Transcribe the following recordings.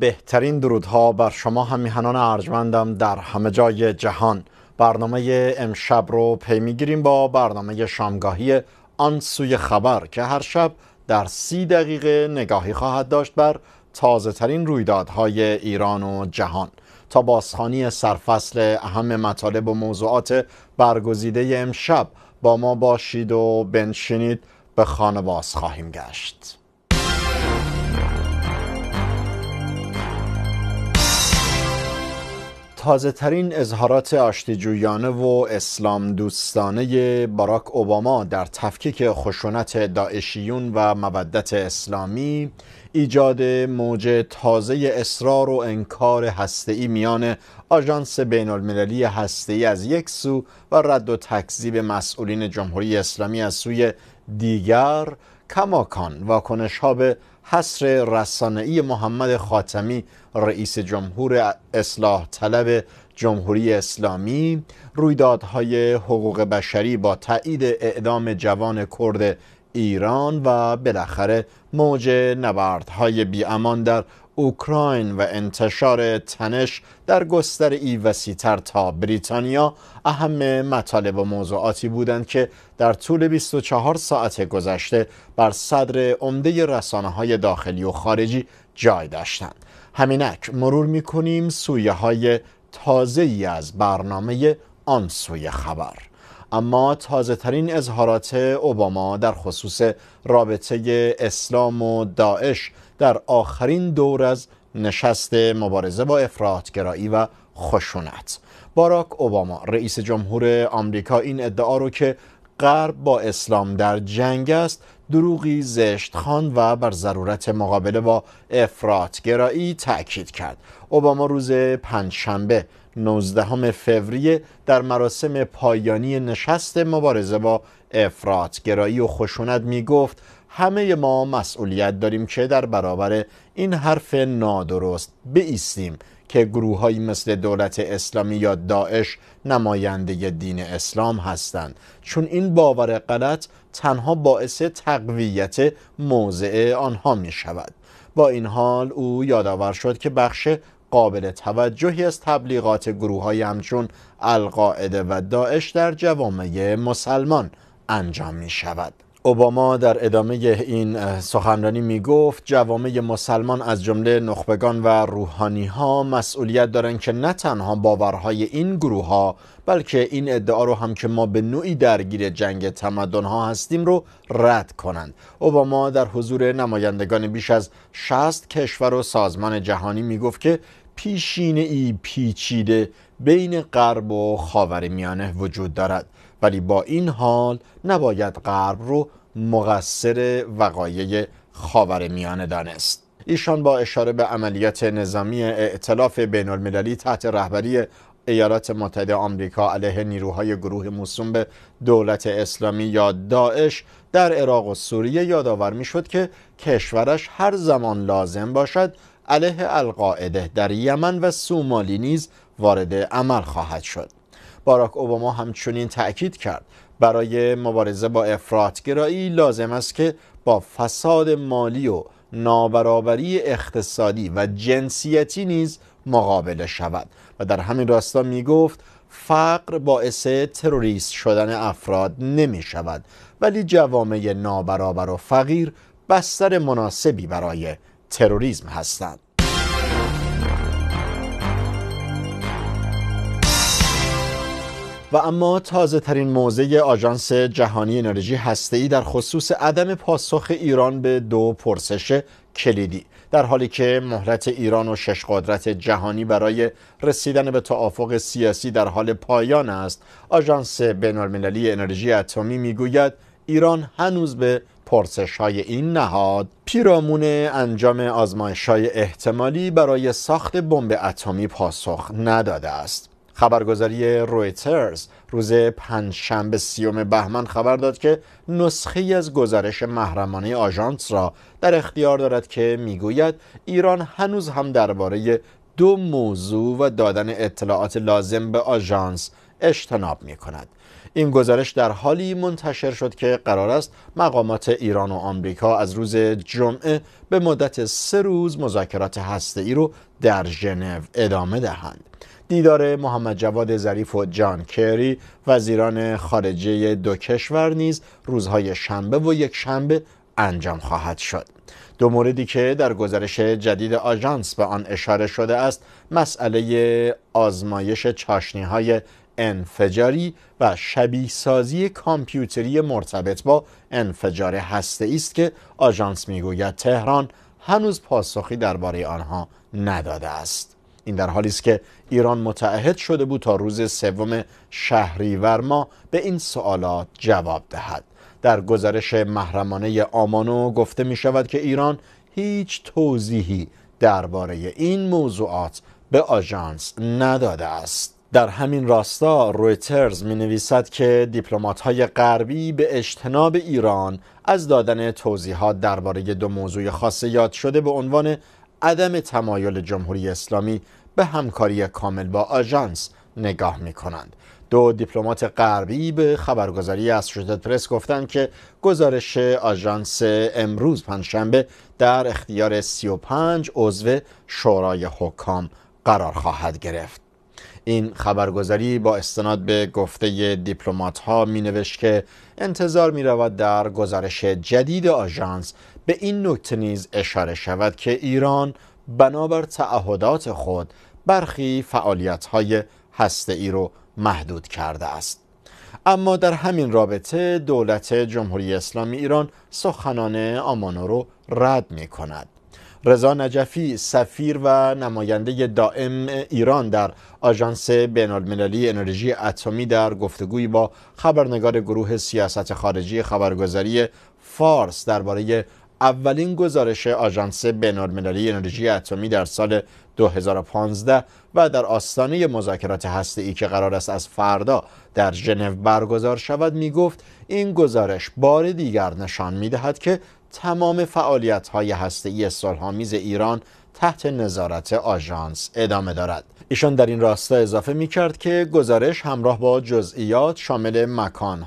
بهترین درودها بر شما همیهنان ارجمندم در همه جای جهان برنامه امشب رو پی میگیریم با برنامه شامگاهی آن سوی خبر که هر شب در سی دقیقه نگاهی خواهد داشت بر تازه ترین رویدادهای ایران و جهان تا بازخانی سرفصل اهم مطالب و موضوعات برگزیده امشب با ما باشید و بنشینید به خانه باز خواهیم گشت تازه ترین اظهارات آشتیجویانه و اسلام دوستانه باراک اوباما در تفکیک خشونت داعشیون و مودت اسلامی ایجاد موج تازه اصرار و انکار هسته‌ای میان آژانس بین المللی هسته‌ای از یک سو و رد و تکذیب مسئولین جمهوری اسلامی از سوی دیگر کماکان واکنش ها به حصر رسانه‌ای محمد خاتمی رئیس جمهور اصلاح طلب جمهوری اسلامی رویدادهای حقوق بشری با تایید اعدام جوان کرد ایران و بالاخره موج نبردهای بیامان در اوکراین و انتشار تنش در گستر ای وسیتر تا بریتانیا اهم مطالب و موضوعاتی بودند که در طول 24 ساعت گذشته بر صدر عمده رسانه های داخلی و خارجی جای داشتند. همینک مرور میکنیم سویه های تازه ای از برنامه آن سوی خبر. اما تازه ترین اظهارات اوباما در خصوص رابطه اسلام و داعش در آخرین دور از نشست مبارزه با گرایی و خشونت باراک اوباما رئیس جمهور آمریکا این ادعا رو که غرب با اسلام در جنگ است دروغی زشت خان و بر ضرورت مقابله با افراط گرایی تاکید کرد اوباما روز پنجشنبه 19 فوریه در مراسم پایانی نشست مبارزه با افراط گرایی و خشونت می گفت همه ما مسئولیت داریم که در برابر این حرف نادرست بیستیم که گروههایی مثل دولت اسلامی یا داعش نماینده دین اسلام هستند چون این باور غلط تنها باعث تقویت موضع آنها می شود با این حال او یادآور شد که بخش قابل توجهی از تبلیغات گروه های همچون القاعده و داعش در جوامع مسلمان انجام می شود اوباما در ادامه این سخنرانی می گفت جوامع مسلمان از جمله نخبگان و روحانی ها مسئولیت دارند که نه تنها باورهای این گروه ها بلکه این ادعا رو هم که ما به نوعی درگیر جنگ تمدن ها هستیم رو رد کنند اوباما در حضور نمایندگان بیش از 60 کشور و سازمان جهانی می گفت که پیشینه ای پیچیده بین غرب و خاورمیانه میانه وجود دارد ولی با این حال نباید غرب رو مقصر وقایع میانه دانست ایشان با اشاره به عملیات نظامی ائتلاف بین المللی تحت رهبری ایالات متحده آمریکا علیه نیروهای گروه موسوم به دولت اسلامی یا داعش در عراق و سوریه یادآور میشد که کشورش هر زمان لازم باشد علیه القاعده در یمن و سومالی نیز وارد عمل خواهد شد باراک اوباما همچنین تأکید کرد برای مبارزه با گرایی لازم است که با فساد مالی و نابرابری اقتصادی و جنسیتی نیز مقابله شود و در همین راستا می گفت فقر باعث تروریست شدن افراد نمی شود ولی جوامع نابرابر و فقیر بستر مناسبی برای تروریسم هستند و اما تازه ترین موضع آژانس جهانی انرژی هسته‌ای در خصوص عدم پاسخ ایران به دو پرسش کلیدی در حالی که مهلت ایران و شش قدرت جهانی برای رسیدن به توافق سیاسی در حال پایان است آژانس بینالمللی انرژی اتمی میگوید ایران هنوز به پرسش های این نهاد پیرامون انجام آزمایش های احتمالی برای ساخت بمب اتمی پاسخ نداده است خبرگزاری رویترز روز پنجشنبه سیوم بهمن خبر داد که نسخه از گزارش محرمانه آژانس را در اختیار دارد که میگوید ایران هنوز هم درباره دو موضوع و دادن اطلاعات لازم به آژانس اجتناب می کند. این گزارش در حالی منتشر شد که قرار است مقامات ایران و آمریکا از روز جمعه به مدت سه روز مذاکرات هسته ای رو در ژنو ادامه دهند. دیدار محمد جواد ظریف و جان کری وزیران خارجه دو کشور نیز روزهای شنبه و یک شنبه انجام خواهد شد دو موردی که در گزارش جدید آژانس به آن اشاره شده است مسئله آزمایش چاشنی های انفجاری و شبیه سازی کامپیوتری مرتبط با انفجار هسته است که آژانس میگوید تهران هنوز پاسخی درباره آنها نداده است این در حالی است که ایران متعهد شده بود تا روز سوم شهریور ما به این سوالات جواب دهد در گزارش محرمانه آمانو گفته می شود که ایران هیچ توضیحی درباره این موضوعات به آژانس نداده است در همین راستا رویترز می نویسد که دیپلمات های غربی به اجتناب ایران از دادن توضیحات درباره دو موضوع خاص یاد شده به عنوان عدم تمایل جمهوری اسلامی به همکاری کامل با آژانس نگاه می کنند. دو دیپلمات غربی به خبرگزاری از پرس گفتند که گزارش آژانس امروز پنجشنبه در اختیار 35 عضو شورای حکام قرار خواهد گرفت. این خبرگزاری با استناد به گفته دیپلمات ها می که انتظار می رود در گزارش جدید آژانس به این نکته نیز اشاره شود که ایران بنابر تعهدات خود برخی فعالیت‌های هسته‌ای رو محدود کرده است اما در همین رابطه دولت جمهوری اسلامی ایران سخنان آمانو رو رد می کند رضا نجفی سفیر و نماینده دائم ایران در آژانس بینالمللی انرژی اتمی در گفتگویی با خبرنگار گروه سیاست خارجی خبرگزاری فارس درباره اولین گزارش آژانس بینالمللی انرژی اتمی در سال 2015 و در آستانه مذاکرات هسته‌ای که قرار است از فردا در ژنو برگزار شود می گفت این گزارش بار دیگر نشان می دهد که تمام فعالیت های هسته‌ای صلحآمیز ایران تحت نظارت آژانس ادامه دارد ایشان در این راستا اضافه می کرد که گزارش همراه با جزئیات شامل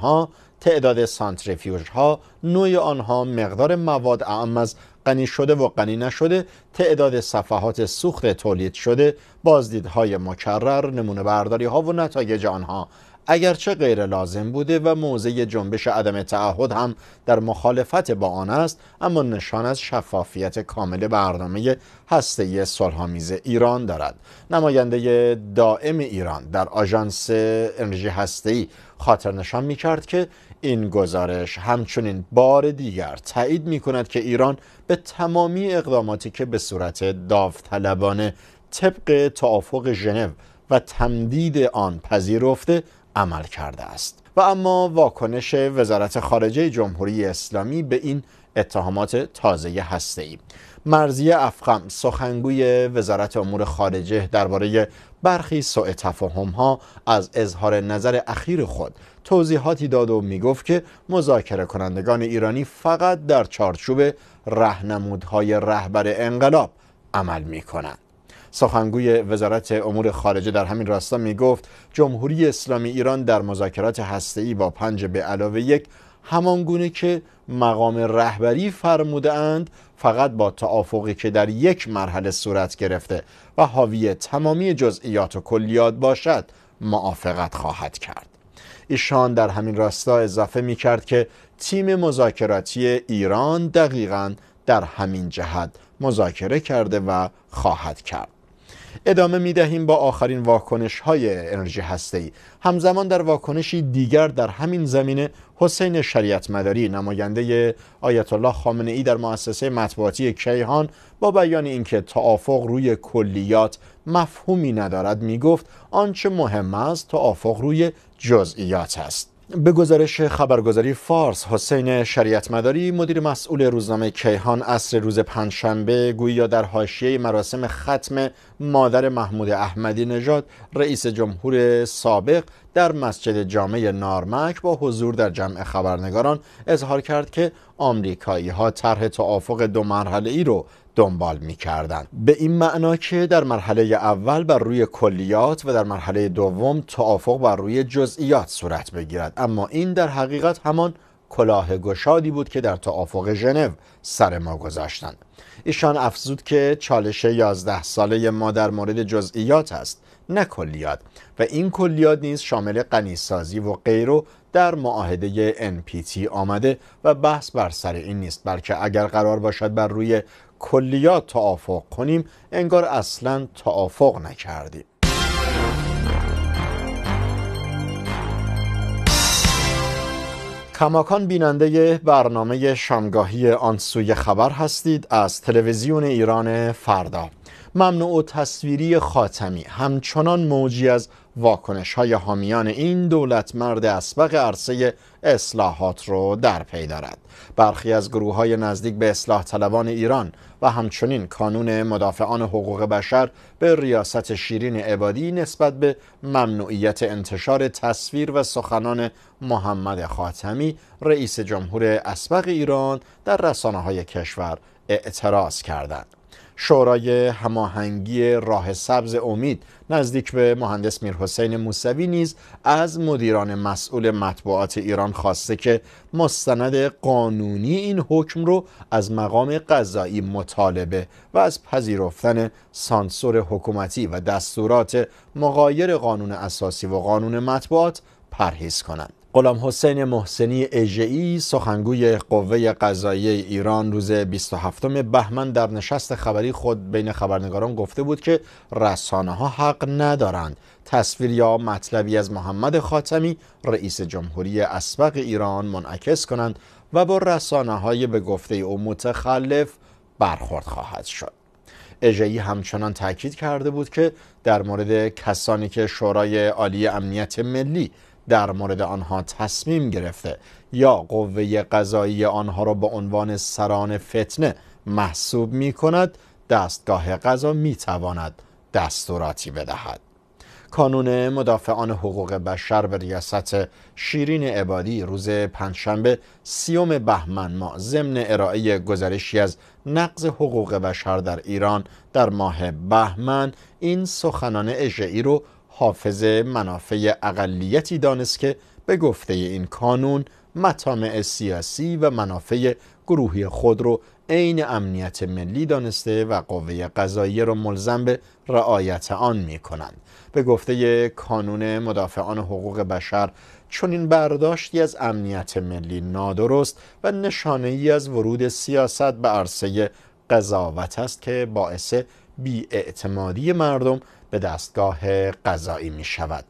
ها تعداد سانتریفیوژ ها نوع آنها مقدار مواد اعم از غنی شده و غنی نشده تعداد صفحات سوخت تولید شده بازدیدهای مکرر نمونه برداری ها و نتایج آنها اگرچه غیر لازم بوده و موضع جنبش عدم تعهد هم در مخالفت با آن است اما نشان از شفافیت کامل برنامه هسته صلحآمیز ایران دارد نماینده دائم ایران در آژانس انرژی هسته‌ای خاطر نشان می کرد که این گزارش همچنین بار دیگر تایید می کند که ایران به تمامی اقداماتی که به صورت داوطلبانه طبق توافق ژنو و تمدید آن پذیرفته عمل کرده است و اما واکنش وزارت خارجه جمهوری اسلامی به این اتهامات تازه ای. مرزی افخم سخنگوی وزارت امور خارجه درباره برخی سوء تفاهم ها از اظهار نظر اخیر خود توضیحاتی داد و میگفت که مذاکره کنندگان ایرانی فقط در چارچوب رهنمودهای رهبر انقلاب عمل می کنند. سخنگوی وزارت امور خارجه در همین راستا می گفت جمهوری اسلامی ایران در مذاکرات هسته‌ای با پنج به علاوه یک همانگونه که مقام رهبری اند فقط با توافقی که در یک مرحله صورت گرفته و حاوی تمامی جزئیات و کلیات باشد موافقت خواهد کرد ایشان در همین راستا اضافه می کرد که تیم مذاکراتی ایران دقیقا در همین جهت مذاکره کرده و خواهد کرد ادامه می دهیم با آخرین واکنش های انرژی هسته همزمان در واکنشی دیگر در همین زمینه حسین شریعت مداری نماینده آیت الله خامنه ای در مؤسسه مطبوعاتی کیهان با بیان اینکه توافق روی کلیات مفهومی ندارد می گفت آنچه مهم است توافق روی جزئیات است به گزارش خبرگزاری فارس حسین شریعتمداری مدیر مسئول روزنامه کیهان اصر روز پنجشنبه گویا در حاشیه مراسم ختم مادر محمود احمدی نژاد رئیس جمهور سابق در مسجد جامع نارمک با حضور در جمع خبرنگاران اظهار کرد که آمریکایی ها طرح توافق دو مرحله ای رو دنبال می کردن. به این معنا که در مرحله اول بر روی کلیات و در مرحله دوم توافق بر روی جزئیات صورت بگیرد اما این در حقیقت همان کلاه گشادی بود که در توافق ژنو سر ما گذاشتند ایشان افزود که چالش 11 ساله ما در مورد جزئیات است نه کلیات و این کلیات نیز شامل غنیسازی و غیرو در معاهده NPT آمده و بحث بر سر این نیست بلکه اگر قرار باشد بر روی کلیات توافق کنیم انگار اصلا توافق نکردیم کماکان بیننده برنامه شامگاهی آن سوی خبر هستید از تلویزیون ایران فردا ممنوع تصویری خاتمی همچنان موجی از واکنش های حامیان این دولت مرد اسبق عرصه اصلاحات رو در پی دارد برخی از گروه های نزدیک به اصلاح طلبان ایران و همچنین کانون مدافعان حقوق بشر به ریاست شیرین عبادی نسبت به ممنوعیت انتشار تصویر و سخنان محمد خاتمی رئیس جمهور اسبق ایران در رسانه های کشور اعتراض کردند شورای هماهنگی راه سبز امید نزدیک به مهندس میرحسین موسوی نیز از مدیران مسئول مطبوعات ایران خواسته که مستند قانونی این حکم رو از مقام قضایی مطالبه و از پذیرفتن سانسور حکومتی و دستورات مغایر قانون اساسی و قانون مطبوعات پرهیز کنند قلام حسین محسنی اجعی سخنگوی قوه قضایی ایران روز 27 بهمن در نشست خبری خود بین خبرنگاران گفته بود که رسانه ها حق ندارند تصویر یا مطلبی از محمد خاتمی رئیس جمهوری اسبق ایران منعکس کنند و با رسانه های به گفته او متخلف برخورد خواهد شد اجعی همچنان تاکید کرده بود که در مورد کسانی که شورای عالی امنیت ملی در مورد آنها تصمیم گرفته یا قوه قضایی آنها را به عنوان سران فتنه محسوب می کند دستگاه قضا می تواند دستوراتی بدهد کانون مدافعان حقوق بشر به ریاست شیرین عبادی روز پنجشنبه سیوم بهمن ما ضمن ارائه گزارشی از نقض حقوق بشر در ایران در ماه بهمن این سخنان اجعی رو حافظه منافع اقلیتی دانست که به گفته این کانون مطامع سیاسی و منافع گروهی خود رو عین امنیت ملی دانسته و قوه قضاییه را ملزم به رعایت آن می کنند. به گفته کانون مدافعان حقوق بشر چون این برداشتی از امنیت ملی نادرست و نشانه ای از ورود سیاست به عرصه قضاوت است که باعث بیاعتمادی مردم به دستگاه قضایی می شود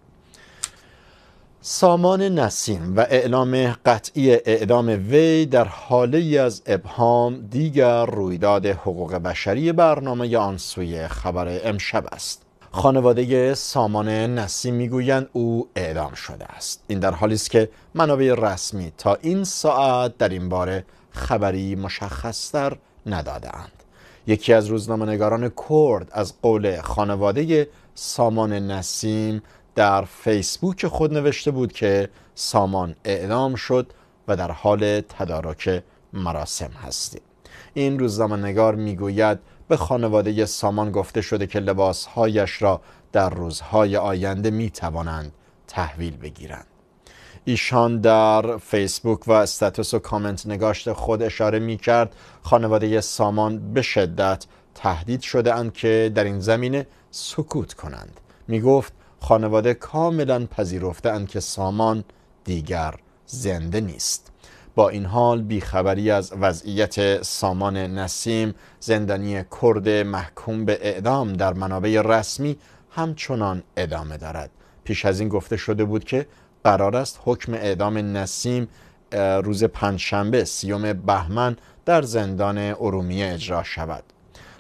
سامان نسیم و اعلام قطعی اعدام وی در حاله از ابهام دیگر رویداد حقوق بشری برنامه آن سوی خبر امشب است خانواده سامان نسیم میگویند او اعدام شده است این در حالی است که منابع رسمی تا این ساعت در این باره خبری مشخصتر ندادهاند یکی از روزنامهنگاران کرد از قول خانواده سامان نسیم در فیسبوک خود نوشته بود که سامان اعدام شد و در حال تدارک مراسم هستیم این روزنامهنگار میگوید به خانواده سامان گفته شده که لباسهایش را در روزهای آینده میتوانند تحویل بگیرند ایشان در فیسبوک و استاتوس و کامنت نگاشت خود اشاره می کرد خانواده سامان به شدت تهدید شده اند که در این زمینه سکوت کنند می گفت خانواده کاملا پذیرفته اند که سامان دیگر زنده نیست با این حال بیخبری از وضعیت سامان نسیم زندانی کرد محکوم به اعدام در منابع رسمی همچنان ادامه دارد پیش از این گفته شده بود که قرار است حکم اعدام نسیم روز پنجشنبه سیوم بهمن در زندان ارومیه اجرا شود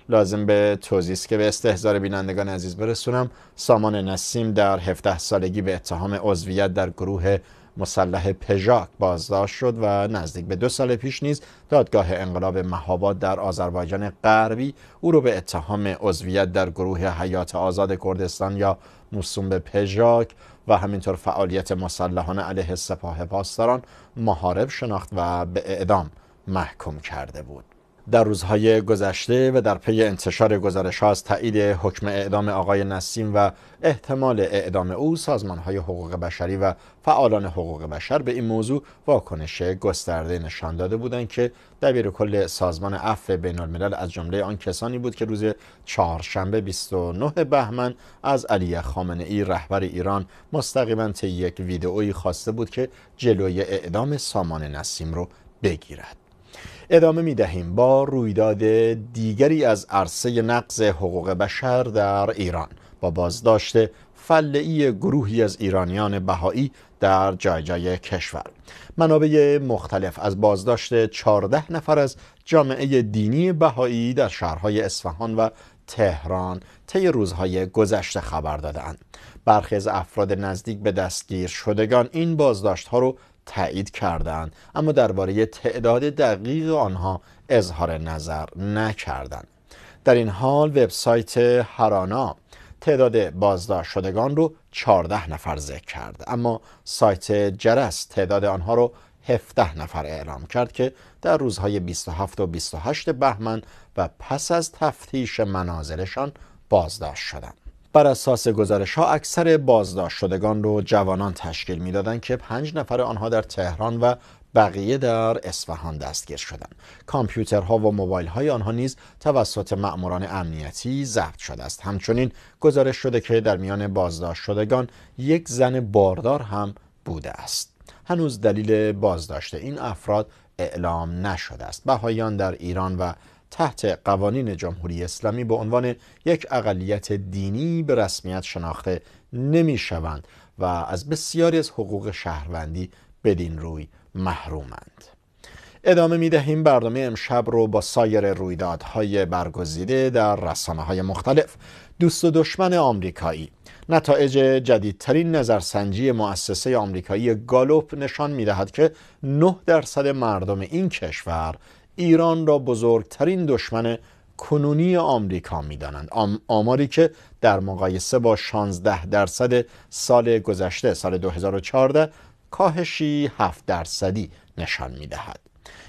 لازم به توضیح که به استحضار بینندگان عزیز برسونم سامان نسیم در 17 سالگی به اتهام عضویت در گروه مسلح پژاک بازداشت شد و نزدیک به دو سال پیش نیز دادگاه انقلاب مهاباد در آذربایجان غربی او را به اتهام عضویت در گروه حیات آزاد کردستان یا موسوم به پژاک و همینطور فعالیت مسلحانه علیه سپاه پاسداران محارب شناخت و به اعدام محکوم کرده بود در روزهای گذشته و در پی انتشار گزارش از تایید حکم اعدام آقای نسیم و احتمال اعدام او سازمان های حقوق بشری و فعالان حقوق بشر به این موضوع واکنش گسترده نشان داده بودند که دبیر کل سازمان عفو بین الملل از جمله آن کسانی بود که روز چهارشنبه 29 بهمن از علی خامنه ای رهبر ایران مستقیما طی یک ویدئویی خواسته بود که جلوی اعدام سامان نسیم رو بگیرد ادامه می دهیم با رویداد دیگری از عرصه نقض حقوق بشر در ایران با بازداشت فلعی گروهی از ایرانیان بهایی در جای جای کشور منابع مختلف از بازداشت 14 نفر از جامعه دینی بهایی در شهرهای اصفهان و تهران طی روزهای گذشته خبر دادند برخی از افراد نزدیک به دستگیر شدگان این بازداشت ها رو تایید کردند اما درباره تعداد دقیق آنها اظهار نظر نکردند در این حال وبسایت هرانا تعداد بازداشت شدگان رو 14 نفر ذکر کرد اما سایت جرس تعداد آنها رو 17 نفر اعلام کرد که در روزهای 27 و 28 بهمن و پس از تفتیش منازلشان بازداشت شدند بر اساس گزارش ها اکثر بازداشت شدگان رو جوانان تشکیل میدادند که پنج نفر آنها در تهران و بقیه در اصفهان دستگیر شدند. کامپیوترها و موبایل های آنها نیز توسط مأموران امنیتی ضبط شده است. همچنین گزارش شده که در میان بازداشت شدگان یک زن باردار هم بوده است. هنوز دلیل بازداشت این افراد اعلام نشده است. بهایان در ایران و تحت قوانین جمهوری اسلامی به عنوان یک اقلیت دینی به رسمیت شناخته نمی شوند و از بسیاری از حقوق شهروندی بدین روی محرومند ادامه می دهیم برنامه امشب رو با سایر رویدادهای برگزیده در رسانه های مختلف دوست و دشمن آمریکایی نتایج جدیدترین نظرسنجی مؤسسه آمریکایی گالوپ نشان می دهد که 9 درصد مردم این کشور ایران را بزرگترین دشمن کنونی آمریکا میدانند دانند آماری که در مقایسه با 16 درصد سال گذشته سال 2014 کاهشی 7 درصدی نشان دهد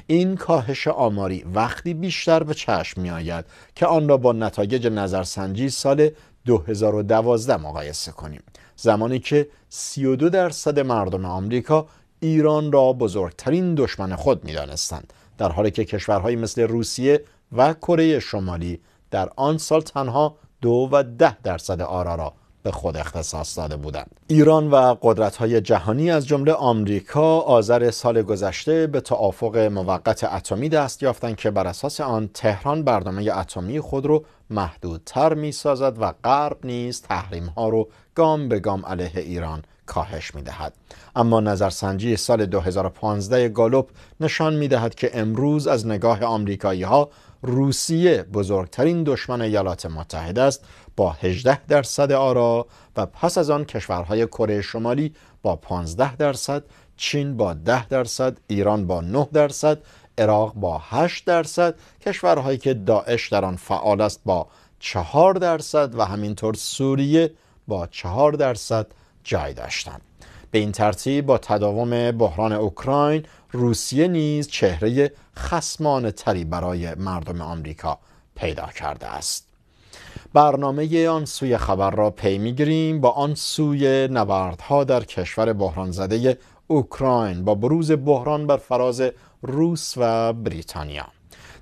این کاهش آماری وقتی بیشتر به چشم می آید که آن را با نتایج نظرسنجی سال 2012 مقایسه کنیم زمانی که 32 درصد مردم آمریکا ایران را بزرگترین دشمن خود می دانستند در حالی که کشورهایی مثل روسیه و کره شمالی در آن سال تنها دو و ده درصد آرا را به خود اختصاص داده بودند ایران و های جهانی از جمله آمریکا آذر سال گذشته به توافق موقت اتمی دست یافتند که بر اساس آن تهران برنامه اتمی خود رو محدودتر میسازد و غرب نیز تحریم ها رو گام به گام علیه ایران کاهش می دهد. اما نظرسنجی سال 2015 گالوپ نشان می دهد که امروز از نگاه آمریکایی ها روسیه بزرگترین دشمن ایالات متحده است با 18 درصد آرا و پس از آن کشورهای کره شمالی با 15 درصد چین با 10 درصد ایران با 9 درصد عراق با 8 درصد کشورهایی که داعش در آن فعال است با 4 درصد و همینطور سوریه با 4 درصد جای داشتند به این ترتیب با تداوم بحران اوکراین روسیه نیز چهره خسمان تری برای مردم آمریکا پیدا کرده است برنامه آن سوی خبر را پی میگیریم با آن سوی نبردها در کشور بحران زده اوکراین با بروز بحران بر فراز روس و بریتانیا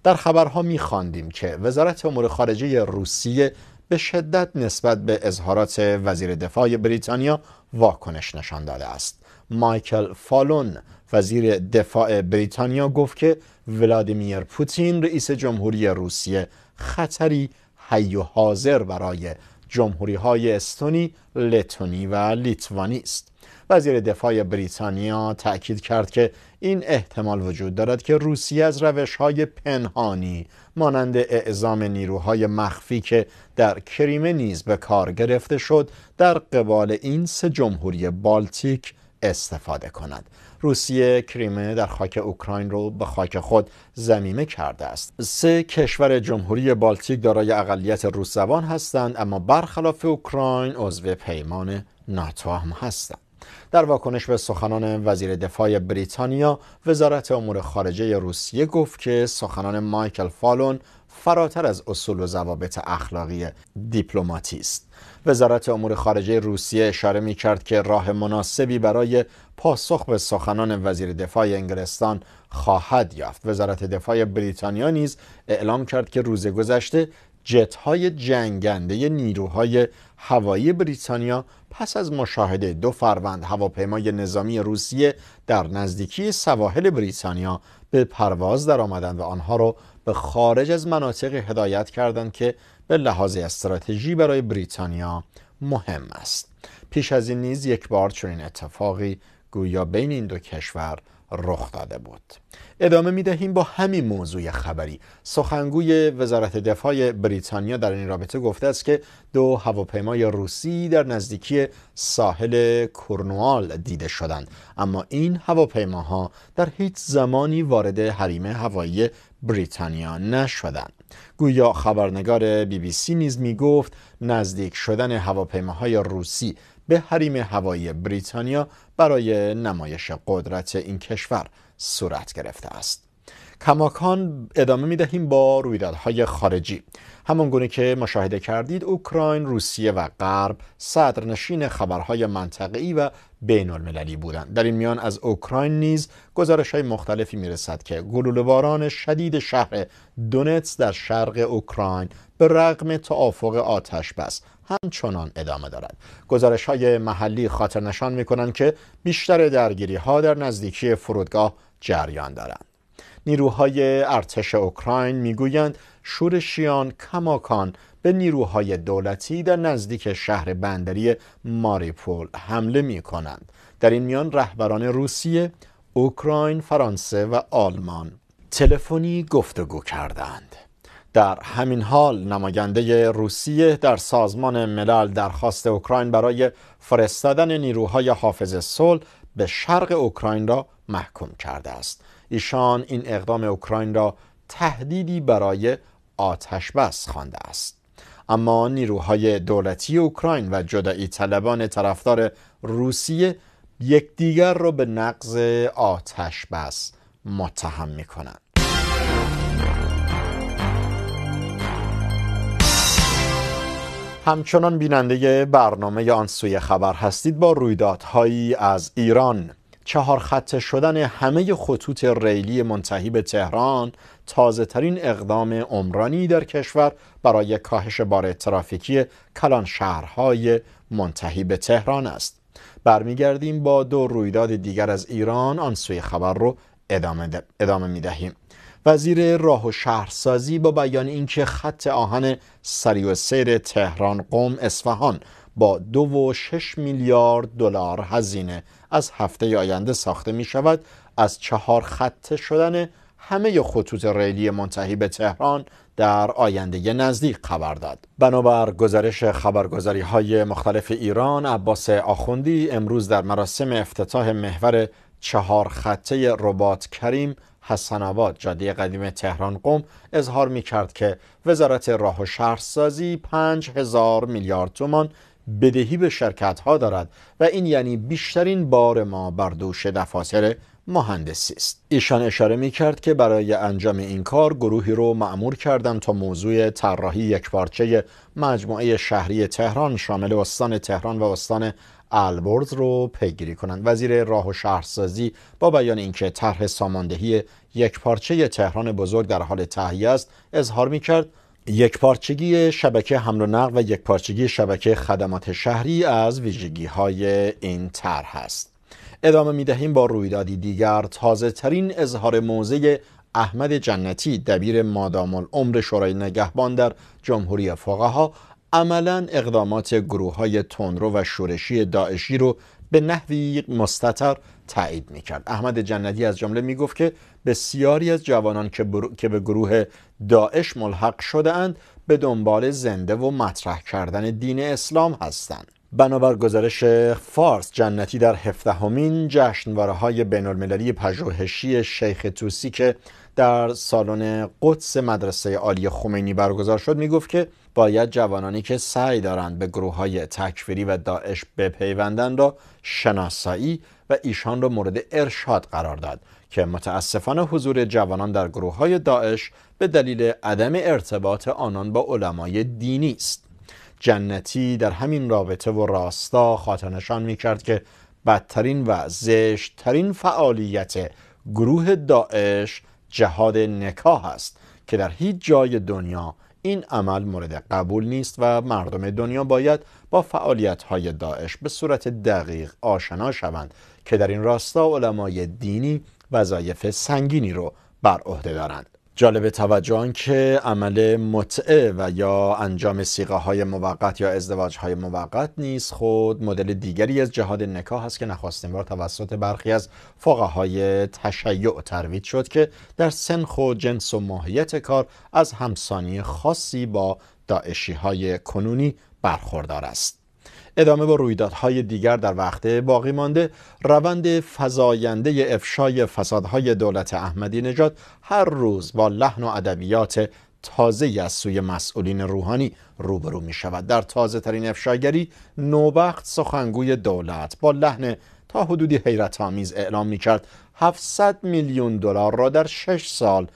در خبرها میخواندیم که وزارت امور خارجه روسیه به شدت نسبت به اظهارات وزیر دفاع بریتانیا واکنش نشان داده است مایکل فالون وزیر دفاع بریتانیا گفت که ولادیمیر پوتین رئیس جمهوری روسیه خطری حی و حاضر برای جمهوری های استونی، لتونی و لیتوانی است وزیر دفاع بریتانیا تاکید کرد که این احتمال وجود دارد که روسیه از های پنهانی مانند اعزام نیروهای مخفی که در کریمه نیز به کار گرفته شد در قبال این سه جمهوری بالتیک استفاده کند روسیه کریمه در خاک اوکراین رو به خاک خود زمیمه کرده است سه کشور جمهوری بالتیک دارای اقلیت زبان هستند اما برخلاف اوکراین عضو پیمان ناتو هم هستند در واکنش به سخنان وزیر دفاع بریتانیا وزارت امور خارجه روسیه گفت که سخنان مایکل فالون فراتر از اصول و ضوابط اخلاقی دیپلماتی است وزارت امور خارجه روسیه اشاره می کرد که راه مناسبی برای پاسخ به سخنان وزیر دفاع انگلستان خواهد یافت وزارت دفاع بریتانیا نیز اعلام کرد که روز گذشته جت های جنگنده نیروهای هوایی بریتانیا پس از مشاهده دو فروند هواپیمای نظامی روسیه در نزدیکی سواحل بریتانیا به پرواز درآمدند و آنها را به خارج از مناطق هدایت کردند که به لحاظ استراتژی برای بریتانیا مهم است پیش از این نیز یک بار چنین اتفاقی گویا بین این دو کشور رخ داده بود ادامه می دهیم با همین موضوع خبری سخنگوی وزارت دفاع بریتانیا در این رابطه گفته است که دو هواپیمای روسی در نزدیکی ساحل کورنوال دیده شدند اما این هواپیماها در هیچ زمانی وارد حریم هوایی بریتانیا نشدند گویا خبرنگار بی بی سی نیز می گفت نزدیک شدن هواپیماهای روسی به حریم هوایی بریتانیا برای نمایش قدرت این کشور صورت گرفته است کماکان ادامه می دهیم با رویدادهای خارجی همان گونه که مشاهده کردید اوکراین، روسیه و غرب صدرنشین خبرهای منطقه‌ای و بین المللی بودند. در این میان از اوکراین نیز گزارش های مختلفی می رسد که گلوله‌باران شدید شهر دونتس در شرق اوکراین به رغم توافق آتش بس همچنان ادامه دارد گزارش های محلی خاطر نشان می کنند که بیشتر درگیری ها در نزدیکی فرودگاه جریان دارند نیروهای ارتش اوکراین میگویند شورشیان کماکان به نیروهای دولتی در نزدیک شهر بندری ماریپول حمله می کنند. در این میان رهبران روسیه، اوکراین، فرانسه و آلمان تلفنی گفتگو کردند. در همین حال نماینده روسیه در سازمان ملل درخواست اوکراین برای فرستادن نیروهای حافظ صلح به شرق اوکراین را محکوم کرده است ایشان این اقدام اوکراین را تهدیدی برای آتش بس خوانده است اما نیروهای دولتی اوکراین و جدایی طلبان طرفدار روسیه یکدیگر را به نقض آتش بس متهم می کنند همچنان بیننده برنامه آن سوی خبر هستید با رویدادهایی از ایران چهار خط شدن همه خطوط ریلی منتهی به تهران تازه ترین اقدام عمرانی در کشور برای کاهش بار ترافیکی کلان شهرهای منتهی به تهران است برمیگردیم با دو رویداد دیگر از ایران آن سوی خبر رو ادامه, ادامه می دهیم وزیر راه و شهرسازی با بیان اینکه خط آهن سری و سیر تهران قم اصفهان با دو و شش میلیارد دلار هزینه از هفته آینده ساخته می شود از چهار خط شدن همه خطوط ریلی منتهی به تهران در آینده نزدیک خبر داد بنابر گزارش خبرگزاری های مختلف ایران عباس آخوندی امروز در مراسم افتتاح محور چهار خطه رباط کریم حسن آباد جاده قدیم تهران قم اظهار می کرد که وزارت راه و شهرسازی هزار میلیارد تومان بدهی به شرکت ها دارد و این یعنی بیشترین بار ما بر دوش دفاتر مهندسی است ایشان اشاره می کرد که برای انجام این کار گروهی رو معمور کردند تا موضوع طراحی یکپارچه مجموعه شهری تهران شامل استان تهران و استان البرز رو پیگیری کنند وزیر راه و شهرسازی با بیان اینکه طرح ساماندهی یک پارچه تهران بزرگ در حال تهیه است اظهار می کرد پارچگی شبکه حمل و نقل و پارچگی شبکه خدمات شهری از ویژگی های این طرح است ادامه می دهیم با رویدادی دیگر تازه ترین اظهار موزه احمد جنتی دبیر مادام العمر شورای نگهبان در جمهوری فقها عملا اقدامات گروه های تندرو و شورشی داعشی رو به نحوی مستطر تایید میکرد احمد جنتی از جمله میگفت که بسیاری از جوانان که, که به گروه داعش ملحق شده اند به دنبال زنده و مطرح کردن دین اسلام هستند بنابر گزارش فارس جنتی در هفدهمین جشنواره های بین المللی پژوهشی شیخ توسی که در سالن قدس مدرسه عالی خمینی برگزار شد میگفت که باید جوانانی که سعی دارند به گروه های تکفیری و داعش بپیوندند را شناسایی و ایشان را مورد ارشاد قرار داد که متاسفانه حضور جوانان در گروه های داعش به دلیل عدم ارتباط آنان با علمای دینی است جنتی در همین رابطه و راستا خاطرنشان می کرد که بدترین و زشتترین فعالیت گروه داعش جهاد نکاح است که در هیچ جای دنیا این عمل مورد قبول نیست و مردم دنیا باید با فعالیت های داعش به صورت دقیق آشنا شوند که در این راستا علمای دینی وظایف سنگینی رو بر عهده دارند جالب توجه آن که عمل متعه و یا انجام سیغه های موقت یا ازدواج های موقت نیست خود مدل دیگری از جهاد نکاح است که نخواستیم بار توسط برخی از های تشیع ترویج شد که در سنخ و جنس و ماهیت کار از همسانی خاصی با داعشی های کنونی برخوردار است ادامه با رویدادهای دیگر در وقت باقی مانده روند فزاینده افشای فسادهای دولت احمدی نژاد هر روز با لحن و ادبیات تازه از سوی مسئولین روحانی روبرو می شود در تازه ترین افشاگری نوبخت سخنگوی دولت با لحن تا حدودی حیرت آمیز اعلام می کرد 700 میلیون دلار را در 6 سال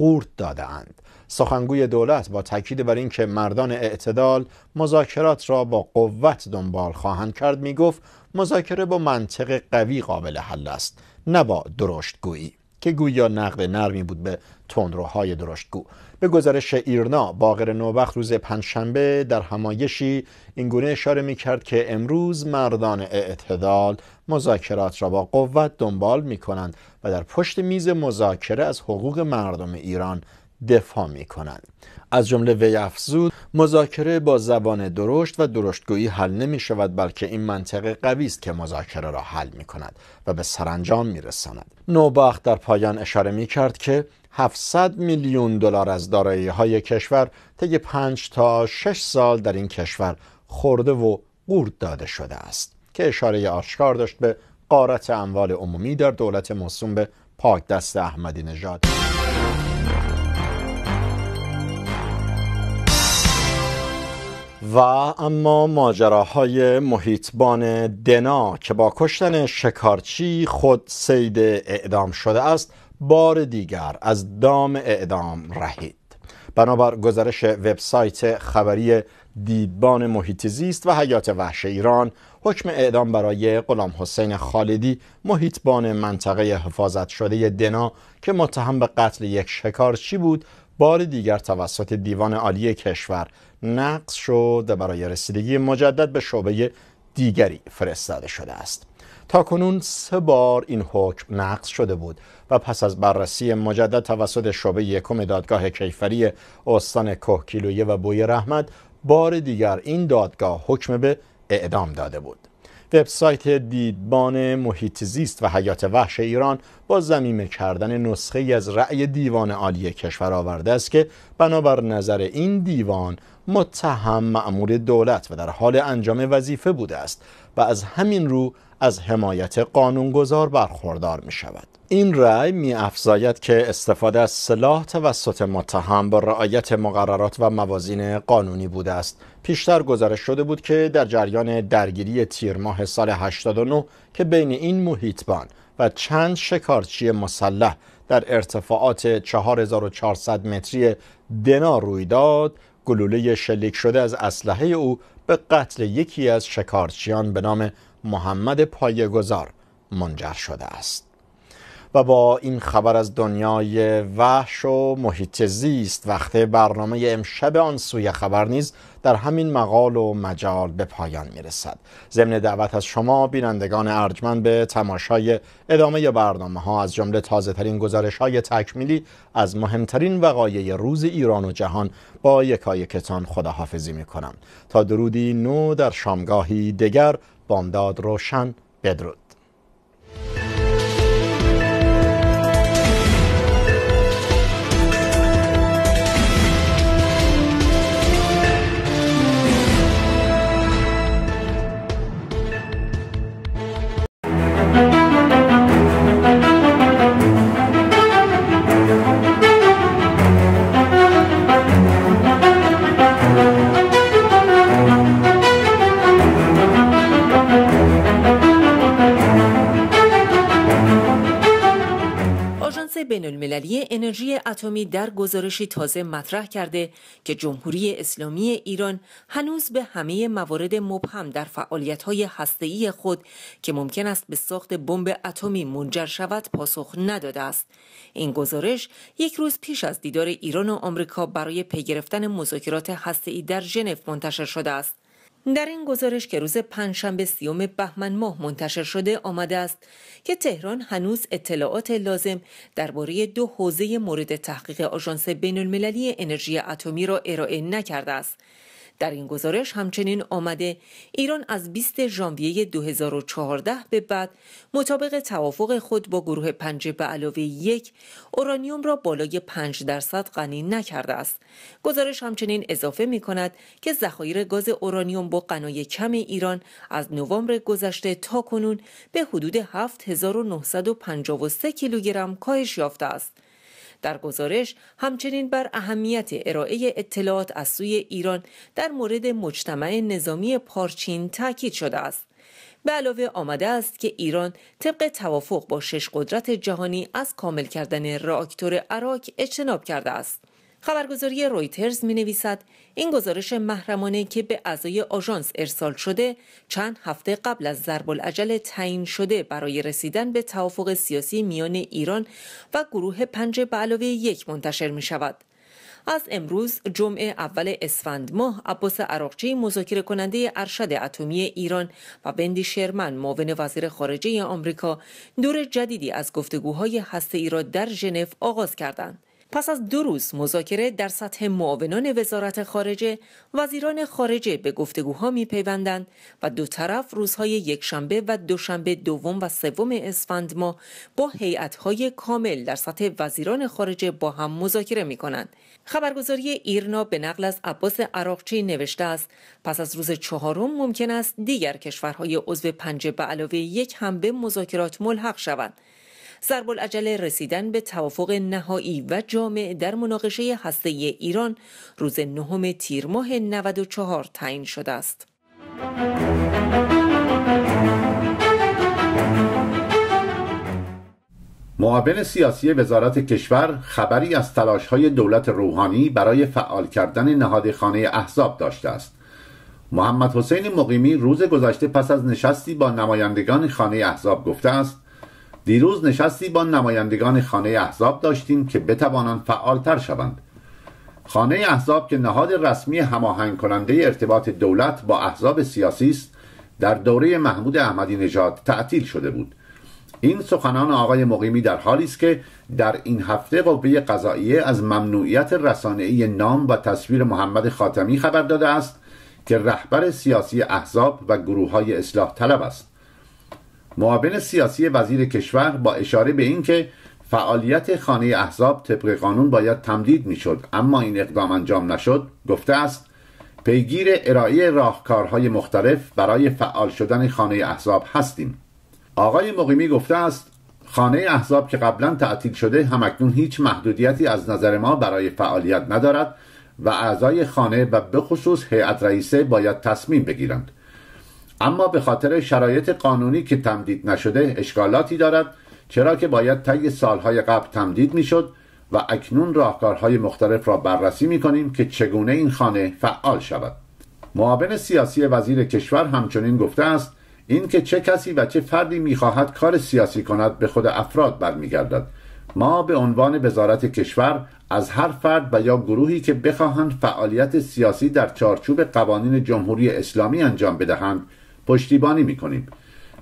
قورت دادهاند سخنگوی دولت با تاکید بر اینکه مردان اعتدال مذاکرات را با قوت دنبال خواهند کرد میگفت مذاکره با منطق قوی قابل حل است نه با درشتگویی که گویا نقد نرمی بود به تندروهای درشتگو به گزارش ایرنا باقر نوبخت روز پنجشنبه در همایشی اینگونه اشاره می کرد که امروز مردان اعتدال مذاکرات را با قوت دنبال می کنند و در پشت میز مذاکره از حقوق مردم ایران دفاع می کنند. از جمله وی افزود مذاکره با زبان درشت و درشتگویی حل نمی شود بلکه این منطقه قوی است که مذاکره را حل می کند و به سرانجام می رساند. نوبخت در پایان اشاره می کرد که 700 میلیون دلار از دارایی های کشور طی 5 تا 6 سال در این کشور خورده و قورت داده شده است که اشاره آشکار داشت به قارت اموال عمومی در دولت موسوم به پاک دست احمدی نژاد و اما ماجراهای محیطبان دنا که با کشتن شکارچی خود سید اعدام شده است بار دیگر از دام اعدام رهید بنابر گزارش وبسایت خبری دیدبان محیط زیست و حیات وحش ایران حکم اعدام برای غلام حسین خالدی محیطبان منطقه حفاظت شده دنا که متهم به قتل یک شکارچی بود بار دیگر توسط دیوان عالی کشور نقض شد برای رسیدگی مجدد به شعبه دیگری فرستاده شده است تا کنون سه بار این حکم نقض شده بود و پس از بررسی مجدد توسط شعبه یکم دادگاه کیفری استان کهکیلویه و بوی رحمت بار دیگر این دادگاه حکم به اعدام داده بود وبسایت دیدبان محیط زیست و حیات وحش ایران با زمین کردن نسخه از رأی دیوان عالی کشور آورده است که بنابر نظر این دیوان متهم معمول دولت و در حال انجام وظیفه بوده است و از همین رو از حمایت قانونگذار برخوردار می شود این رأی می افزاید که استفاده از سلاح توسط متهم با رعایت مقررات و موازین قانونی بوده است پیشتر گزارش شده بود که در جریان درگیری تیر ماه سال 89 که بین این محیطبان و چند شکارچی مسلح در ارتفاعات 4400 متری دنا روی داد گلوله شلیک شده از اسلحه او به قتل یکی از شکارچیان به نام محمد پایگزار منجر شده است و با این خبر از دنیای وحش و محیط زیست وقت برنامه امشب آن سوی خبر نیز در همین مقال و مجال به پایان میرسد ضمن دعوت از شما بینندگان ارجمند به تماشای ادامه برنامه ها از جمله تازه ترین گزارش های تکمیلی از مهمترین وقایع روز ایران و جهان با یکای کتان خداحافظی می تا درودی نو در شامگاهی دیگر بامداد روشن بدرود المللی انرژی اتمی در گزارشی تازه مطرح کرده که جمهوری اسلامی ایران هنوز به همه موارد مبهم در فعالیت‌های هسته‌ای خود که ممکن است به ساخت بمب اتمی منجر شود پاسخ نداده است. این گزارش یک روز پیش از دیدار ایران و آمریکا برای پی گرفتن مذاکرات هسته‌ای در ژنو منتشر شده است. در این گزارش که روز پنجشنبه سیوم بهمن ماه منتشر شده آمده است که تهران هنوز اطلاعات لازم درباره دو حوزه مورد تحقیق آژانس المللی انرژی اتمی را ارائه نکرده است در این گزارش همچنین آمده ایران از 20 ژانویه 2014 به بعد مطابق توافق خود با گروه پنج به علاوه یک اورانیوم را بالای 5 درصد غنی نکرده است. گزارش همچنین اضافه می کند که ذخایر گاز اورانیوم با غنای کم ایران از نوامبر گذشته تا کنون به حدود 7953 کیلوگرم کاهش یافته است. در گزارش همچنین بر اهمیت ارائه اطلاعات از سوی ایران در مورد مجتمع نظامی پارچین تاکید شده است. به علاوه آمده است که ایران طبق توافق با شش قدرت جهانی از کامل کردن راکتور عراق اجتناب کرده است. خبرگزاری رویترز می نویسد این گزارش محرمانه که به اعضای آژانس ارسال شده چند هفته قبل از ضرب العجل تعیین شده برای رسیدن به توافق سیاسی میان ایران و گروه پنج به علاوه یک منتشر می شود. از امروز جمعه اول اسفند ماه عباس عراقچی مذاکره کننده ارشد اتمی ایران و بندی شرمن معاون وزیر خارجه آمریکا دور جدیدی از گفتگوهای ای را در ژنو آغاز کردند. پس از دو روز مذاکره در سطح معاونان وزارت خارجه وزیران خارجه به گفتگوها میپیوندند و دو طرف روزهای یکشنبه و دوشنبه دوم و سوم اسفند ما با هیئت‌های کامل در سطح وزیران خارجه با هم مذاکره میکنند خبرگزاری ایرنا به نقل از عباس عراقچی نوشته است پس از روز چهارم ممکن است دیگر کشورهای عضو پنجه به علاوه یک هم به مذاکرات ملحق شوند ضرب رسیدن به توافق نهایی و جامع در مناقشه هسته ایران روز نهم تیر ماه 94 تعیین شده است. معاون سیاسی وزارت کشور خبری از های دولت روحانی برای فعال کردن نهاد خانه احزاب داشته است. محمد حسین مقیمی روز گذشته پس از نشستی با نمایندگان خانه احزاب گفته است دیروز نشستی با نمایندگان خانه احزاب داشتیم که بتوانند فعالتر شوند خانه احزاب که نهاد رسمی هماهنگ کننده ارتباط دولت با احزاب سیاسی است در دوره محمود احمدی نژاد تعطیل شده بود این سخنان آقای مقیمی در حالی است که در این هفته قوه قضاییه از ممنوعیت رسانه‌ای نام و تصویر محمد خاتمی خبر داده است که رهبر سیاسی احزاب و گروه های اصلاح طلب است معاون سیاسی وزیر کشور با اشاره به اینکه فعالیت خانه احزاب طبق قانون باید تمدید میشد اما این اقدام انجام نشد گفته است پیگیر ارائه راهکارهای مختلف برای فعال شدن خانه احزاب هستیم آقای مقیمی گفته است خانه احزاب که قبلا تعطیل شده همکنون هیچ محدودیتی از نظر ما برای فعالیت ندارد و اعضای خانه و به خصوص هیئت رئیسه باید تصمیم بگیرند اما به خاطر شرایط قانونی که تمدید نشده اشکالاتی دارد چرا که باید طی سالهای قبل تمدید میشد و اکنون راهکارهای مختلف را بررسی می کنیم که چگونه این خانه فعال شود معاون سیاسی وزیر کشور همچنین گفته است اینکه چه کسی و چه فردی میخواهد کار سیاسی کند به خود افراد برمیگردد ما به عنوان وزارت کشور از هر فرد و یا گروهی که بخواهند فعالیت سیاسی در چارچوب قوانین جمهوری اسلامی انجام بدهند پشتیبانی می کنیم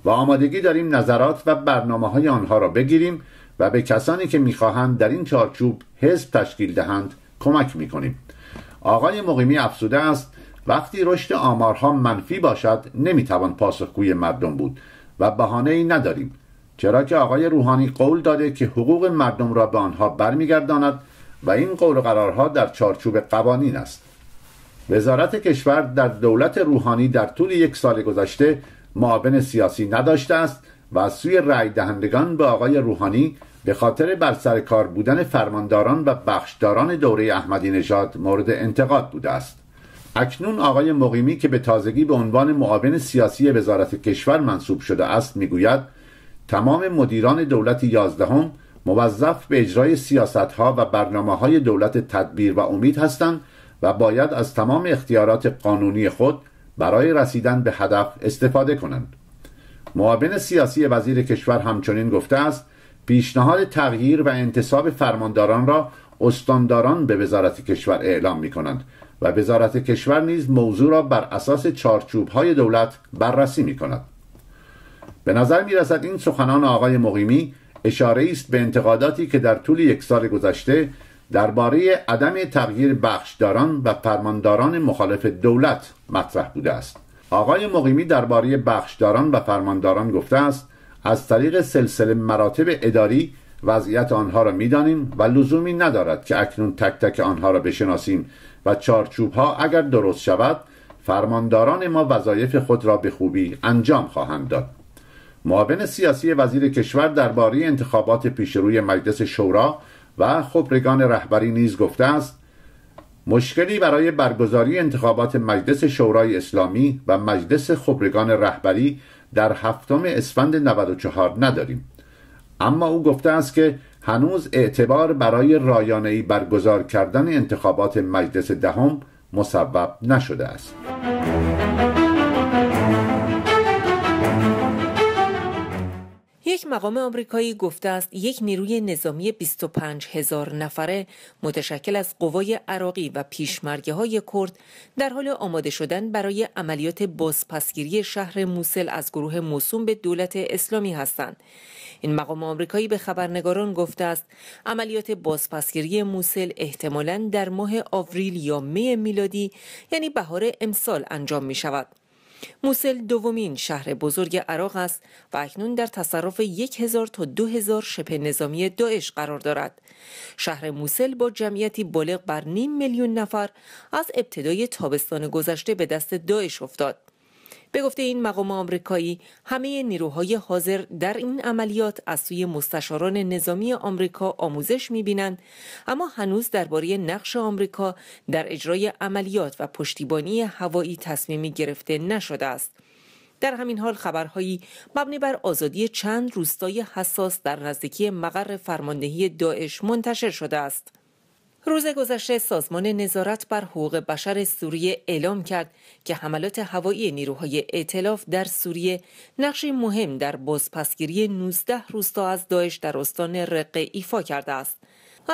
و آمادگی داریم نظرات و برنامه های آنها را بگیریم و به کسانی که میخواهند در این چارچوب حزب تشکیل دهند کمک میکنیم آقای مقیمی افسوده است وقتی رشد آمارها منفی باشد نمیتوان پاسخگوی مردم بود و بهانه ای نداریم چرا که آقای روحانی قول داده که حقوق مردم را به آنها برمیگرداند و این قول و قرارها در چارچوب قوانین است وزارت کشور در دولت روحانی در طول یک سال گذشته معاون سیاسی نداشته است و از سوی رأی دهندگان به آقای روحانی به خاطر بر سر کار بودن فرمانداران و بخشداران دوره احمدی نژاد مورد انتقاد بوده است اکنون آقای مقیمی که به تازگی به عنوان معاون سیاسی وزارت کشور منصوب شده است میگوید تمام مدیران دولت یازدهم موظف به اجرای سیاستها و برنامه های دولت تدبیر و امید هستند و باید از تمام اختیارات قانونی خود برای رسیدن به هدف استفاده کنند معاون سیاسی وزیر کشور همچنین گفته است پیشنهاد تغییر و انتصاب فرمانداران را استانداران به وزارت کشور اعلام می کنند و وزارت کشور نیز موضوع را بر اساس چارچوب های دولت بررسی می کند. به نظر می رسد این سخنان آقای مقیمی اشاره است به انتقاداتی که در طول یک سال گذشته درباره عدم تغییر بخشداران و فرمانداران مخالف دولت مطرح بوده است آقای مقیمی درباره بخشداران و فرمانداران گفته است از طریق سلسله مراتب اداری وضعیت آنها را میدانیم و لزومی ندارد که اکنون تک تک آنها را بشناسیم و چارچوب ها اگر درست شود فرمانداران ما وظایف خود را به خوبی انجام خواهند داد معاون سیاسی وزیر کشور درباره انتخابات پیشروی مجلس شورا و خبرگان رهبری نیز گفته است مشکلی برای برگزاری انتخابات مجلس شورای اسلامی و مجلس خبرگان رهبری در هفتم اسفند 94 نداریم اما او گفته است که هنوز اعتبار برای رایانه‌ای برگزار کردن انتخابات مجلس دهم مسبب نشده است یک مقام آمریکایی گفته است یک نیروی نظامی 25 هزار نفره متشکل از قوای عراقی و پیشمرگه های کرد در حال آماده شدن برای عملیات بازپسگیری شهر موسل از گروه موسوم به دولت اسلامی هستند. این مقام آمریکایی به خبرنگاران گفته است عملیات بازپسگیری موسل احتمالاً در ماه آوریل یا می میلادی یعنی بهار امسال انجام می شود. موسل دومین شهر بزرگ عراق است و اکنون در تصرف 1000 تا 2000 شبه نظامی داعش قرار دارد. شهر موسل با جمعیتی بالغ بر نیم میلیون نفر از ابتدای تابستان گذشته به دست داعش افتاد. به گفته این مقام آمریکایی همه نیروهای حاضر در این عملیات از سوی مستشاران نظامی آمریکا آموزش می‌بینند، اما هنوز درباره نقش آمریکا در اجرای عملیات و پشتیبانی هوایی تصمیمی گرفته نشده است در همین حال خبرهایی مبنی بر آزادی چند روستای حساس در نزدیکی مقر فرماندهی داعش منتشر شده است روز گذشته سازمان نظارت بر حقوق بشر سوریه اعلام کرد که حملات هوایی نیروهای ائتلاف در سوریه نقشی مهم در بازپسگیری 19 روستا از داعش در استان رقه ایفا کرده است.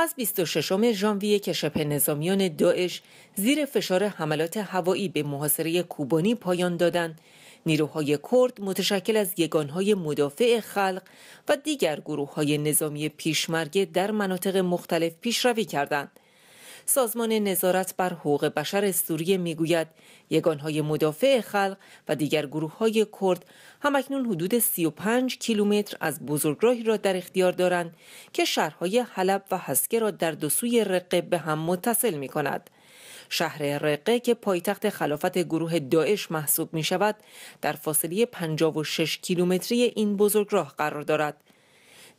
از 26 ژانویه که شبه نظامیان داعش زیر فشار حملات هوایی به محاصره کوبانی پایان دادند نیروهای کرد متشکل از یگانهای مدافع خلق و دیگر گروه های نظامی پیشمرگه در مناطق مختلف پیشروی کردند. سازمان نظارت بر حقوق بشر سوریه میگوید یگانهای مدافع خلق و دیگر گروه های کرد همکنون حدود 35 کیلومتر از بزرگراهی را در اختیار دارند که شهرهای حلب و حسکه را در دو سوی رقه به هم متصل می کند. شهر رقه که پایتخت خلافت گروه داعش محسوب می شود در فاصله 56 کیلومتری این بزرگراه قرار دارد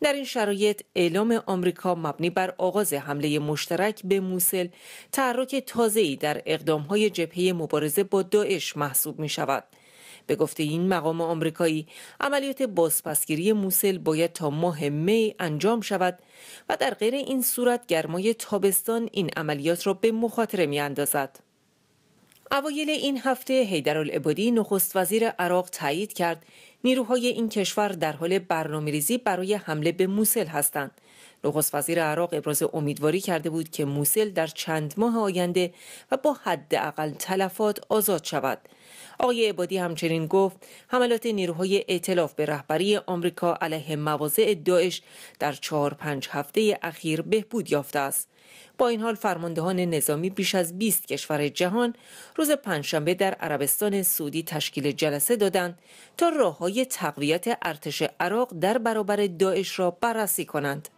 در این شرایط اعلام آمریکا مبنی بر آغاز حمله مشترک به موسل تحرک تازه‌ای در اقدامهای جبهه مبارزه با داعش محسوب می شود به گفته این مقام آمریکایی عملیات بازپسگیری موسل باید تا ماه می انجام شود و در غیر این صورت گرمای تابستان این عملیات را به مخاطره می اندازد. اوایل این هفته حیدرالعبادی نخست وزیر عراق تایید کرد نیروهای این کشور در حال برنامه ریزی برای حمله به موسل هستند. نخست وزیر عراق ابراز امیدواری کرده بود که موسل در چند ماه آینده و با حداقل تلفات آزاد شود آقای عبادی همچنین گفت حملات نیروهای اعتلاف به رهبری آمریکا علیه مواضع داعش در چهار پنج هفته اخیر بهبود یافته است با این حال فرماندهان نظامی بیش از 20 کشور جهان روز پنجشنبه در عربستان سعودی تشکیل جلسه دادند تا راههای تقویت ارتش عراق در برابر داعش را بررسی کنند.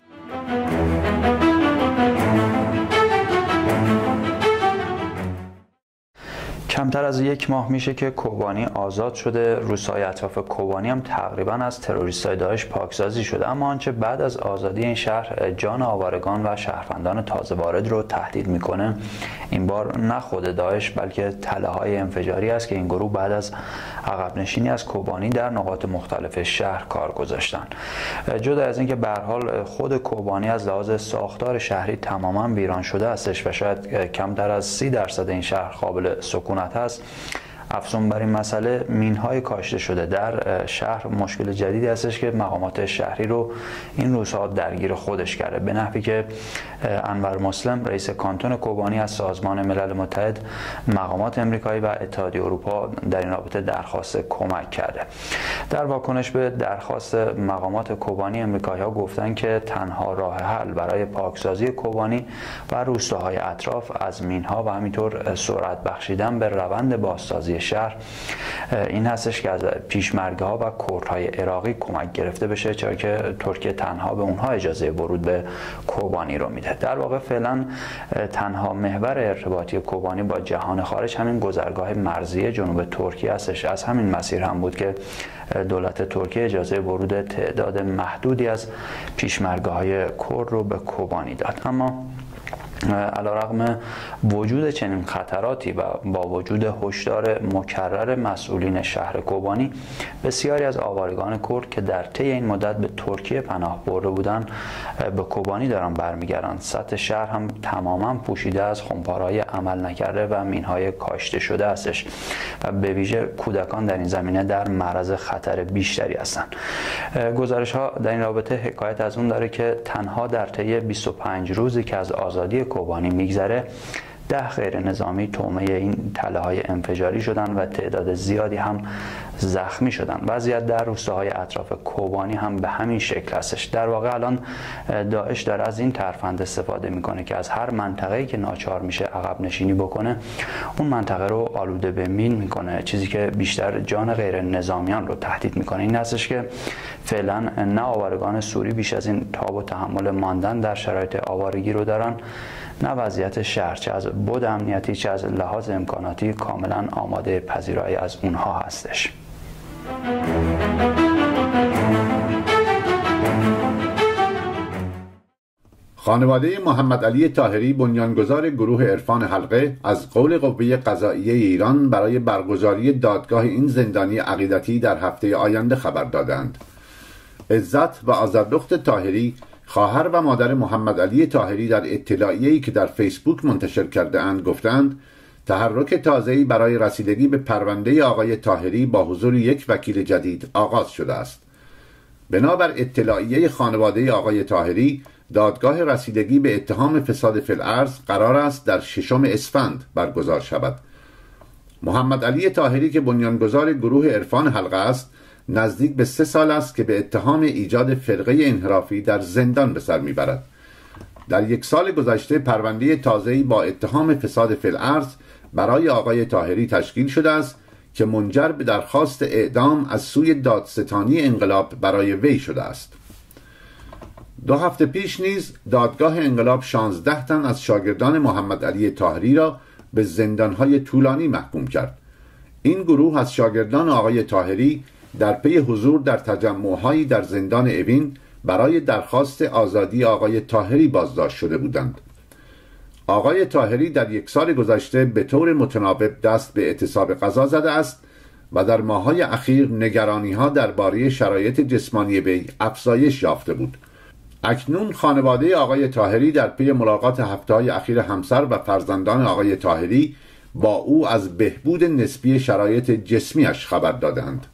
کمتر از یک ماه میشه که کوبانی آزاد شده روسای اطراف کوبانی هم تقریبا از های داعش پاکسازی شده اما آنچه بعد از آزادی این شهر جان آوارگان و شهروندان تازه وارد رو تهدید میکنه این بار نه خود داعش بلکه تله های انفجاری است که این گروه بعد از عقب نشینی از کوبانی در نقاط مختلف شهر کار گذاشتن جدا از اینکه به حال خود کوبانی از لحاظ ساختار شهری تماما ویران شده استش و شاید کمتر از سی درصد این شهر قابل سکونت Has. افزون بر این مسئله مینهای کاشته شده در شهر مشکل جدیدی هستش که مقامات شهری رو این روزها درگیر خودش کرده به نحوی که انور مسلم رئیس کانتون کوبانی از سازمان ملل متحد مقامات امریکایی و اتحادیه اروپا در این رابطه درخواست کمک کرده در واکنش به درخواست مقامات کوبانی امریکایی ها گفتن که تنها راه حل برای پاکسازی کوبانی و روستاهای اطراف از مینها و همینطور سرعت بخشیدن به روند بازسازی شهر این هستش که از پیشمرگه ها و های عراقی کمک گرفته بشه چرا که ترکیه تنها به اونها اجازه ورود به کوبانی رو میده در واقع فعلا تنها محور ارتباطی کوبانی با جهان خارج همین گذرگاه مرزی جنوب ترکیه هستش از همین مسیر هم بود که دولت ترکیه اجازه ورود تعداد محدودی از پیشمرگه های کور رو به کوبانی داد اما علا رقم وجود چنین خطراتی و با وجود هشدار مکرر مسئولین شهر کوبانی بسیاری از آوارگان کرد که در طی این مدت به ترکیه پناه برده بودند به کوبانی دارن برمیگردند سطح شهر هم تماما پوشیده از خمپارهای عمل نکرده و مینهای کاشته شده استش و به ویژه کودکان در این زمینه در معرض خطر بیشتری هستند گزارش ها در این رابطه حکایت از اون داره که تنها در طی 25 روزی که از آزادی کوبانی میگذره ده غیر نظامی تومه این تله های انفجاری شدن و تعداد زیادی هم زخمی شدن وضعیت در روستاهای اطراف کوبانی هم به همین شکل هستش در واقع الان داعش داره از این ترفند استفاده میکنه که از هر منطقه‌ای که ناچار میشه عقب نشینی بکنه اون منطقه رو آلوده به مین میکنه چیزی که بیشتر جان غیر نظامیان رو تهدید میکنه این هستش که فعلا نه آوارگان سوری بیش از این تاب و تحمل ماندن در شرایط آوارگی رو دارن نه وضعیت شهر چه از بود امنیتی چه از لحاظ امکاناتی کاملا آماده پذیرایی از اونها هستش خانواده محمد علی تاهری بنیانگذار گروه عرفان حلقه از قول قوه قضایی ایران برای برگزاری دادگاه این زندانی عقیدتی در هفته آینده خبر دادند عزت و آزردخت تاهری خواهر و مادر محمد علی تاهری در اطلاعیه‌ای که در فیسبوک منتشر کرده اند گفتند تحرک تازه‌ای برای رسیدگی به پرونده آقای تاهری با حضور یک وکیل جدید آغاز شده است بنابر اطلاعیه خانواده آقای تاهری دادگاه رسیدگی به اتهام فساد فلعرز قرار است در ششم اسفند برگزار شود محمد علی تاهری که بنیانگذار گروه عرفان حلقه است نزدیک به سه سال است که به اتهام ایجاد فرقه انحرافی در زندان به سر میبرد در یک سال گذشته پرونده تازه‌ای با اتهام فساد فلعرض برای آقای تاهری تشکیل شده است که منجر به درخواست اعدام از سوی دادستانی انقلاب برای وی شده است دو هفته پیش نیز دادگاه انقلاب 16 تن از شاگردان محمد علی تاهری را به زندانهای طولانی محکوم کرد این گروه از شاگردان آقای تاهری در پی حضور در تجمعهایی در زندان اوین برای درخواست آزادی آقای تاهری بازداشت شده بودند آقای تاهری در یک سال گذشته به طور متناوب دست به اعتصاب قضا زده است و در ماهای اخیر نگرانی ها درباره شرایط جسمانی وی افزایش یافته بود اکنون خانواده آقای تاهری در پی ملاقات هفته های اخیر همسر و فرزندان آقای تاهری با او از بهبود نسبی شرایط جسمیش خبر دادند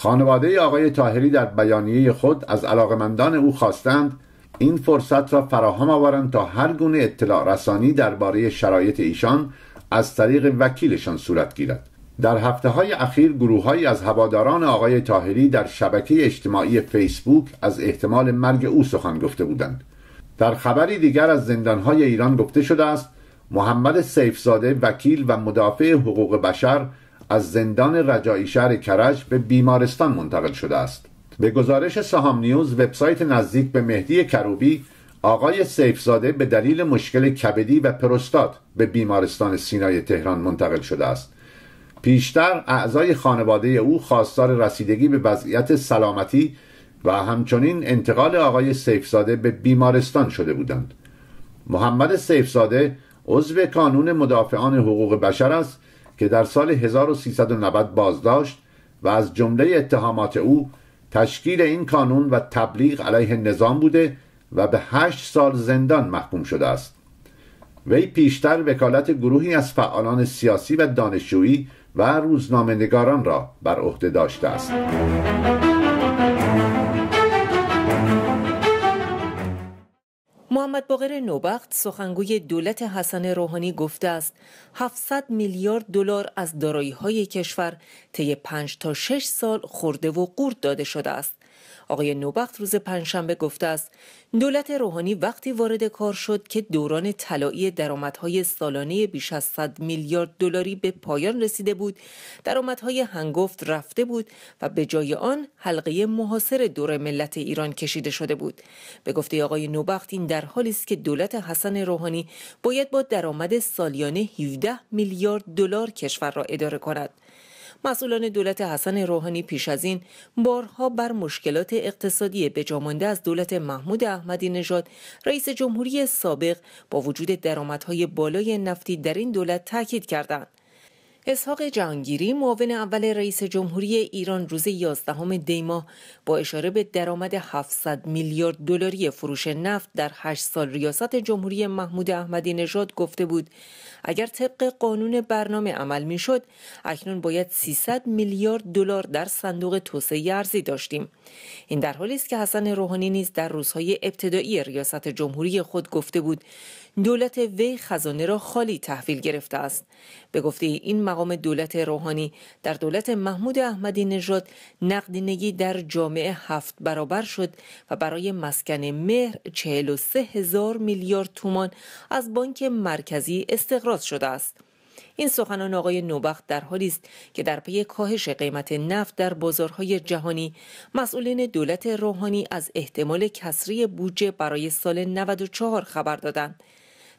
خانواده آقای تاهری در بیانیه خود از علاقمندان او خواستند این فرصت را فراهم آورند تا هر گونه اطلاع رسانی درباره شرایط ایشان از طریق وکیلشان صورت گیرد در هفته های اخیر گروههایی از هواداران آقای تاهری در شبکه اجتماعی فیسبوک از احتمال مرگ او سخن گفته بودند در خبری دیگر از زندانهای ایران گفته شده است محمد سیفزاده وکیل و مدافع حقوق بشر از زندان رجایی شهر کرج به بیمارستان منتقل شده است به گزارش سهام نیوز وبسایت نزدیک به مهدی کروبی آقای سیفزاده به دلیل مشکل کبدی و پروستات به بیمارستان سینای تهران منتقل شده است پیشتر اعضای خانواده او خواستار رسیدگی به وضعیت سلامتی و همچنین انتقال آقای سیفزاده به بیمارستان شده بودند محمد سیفزاده عضو کانون مدافعان حقوق بشر است که در سال 1390 بازداشت و از جمله اتهامات او تشکیل این کانون و تبلیغ علیه نظام بوده و به هشت سال زندان محکوم شده است وی پیشتر وکالت گروهی از فعالان سیاسی و دانشجویی و روزنامه را بر عهده داشته است محمد باقر نوبخت سخنگوی دولت حسن روحانی گفته است 700 میلیارد دلار از دارایی های کشور طی 5 تا 6 سال خورده و قورت داده شده است آقای نوبخت روز پنجشنبه گفته است دولت روحانی وقتی وارد کار شد که دوران طلایی درآمدهای سالانه بیش از 100 میلیارد دلاری به پایان رسیده بود درآمدهای هنگفت رفته بود و به جای آن حلقه محاصر دور ملت ایران کشیده شده بود به گفته آقای نوبخت این در حالی است که دولت حسن روحانی باید با درآمد سالیانه 17 میلیارد دلار کشور را اداره کند مسئولان دولت حسن روحانی پیش از این بارها بر مشکلات اقتصادی بجامانده از دولت محمود احمدی نژاد رئیس جمهوری سابق با وجود درآمدهای بالای نفتی در این دولت تاکید کردند اسحاق جهانگیری معاون اول رئیس جمهوری ایران روز 11 دیما با اشاره به درآمد 700 میلیارد دلاری فروش نفت در 8 سال ریاست جمهوری محمود احمدی نژاد گفته بود اگر طبق قانون برنامه عمل میشد اکنون باید 300 میلیارد دلار در صندوق توسعه ارزی داشتیم این در حالی است که حسن روحانی نیز در روزهای ابتدایی ریاست جمهوری خود گفته بود دولت وی خزانه را خالی تحویل گرفته است به گفته این مقام دولت روحانی در دولت محمود احمدی نژاد نقدینگی در جامعه هفت برابر شد و برای مسکن مهر 43 هزار میلیارد تومان از بانک مرکزی استقراض شده است. این سخنان آقای نوبخت در حالی است که در پی کاهش قیمت نفت در بازارهای جهانی مسئولین دولت روحانی از احتمال کسری بودجه برای سال 94 خبر دادند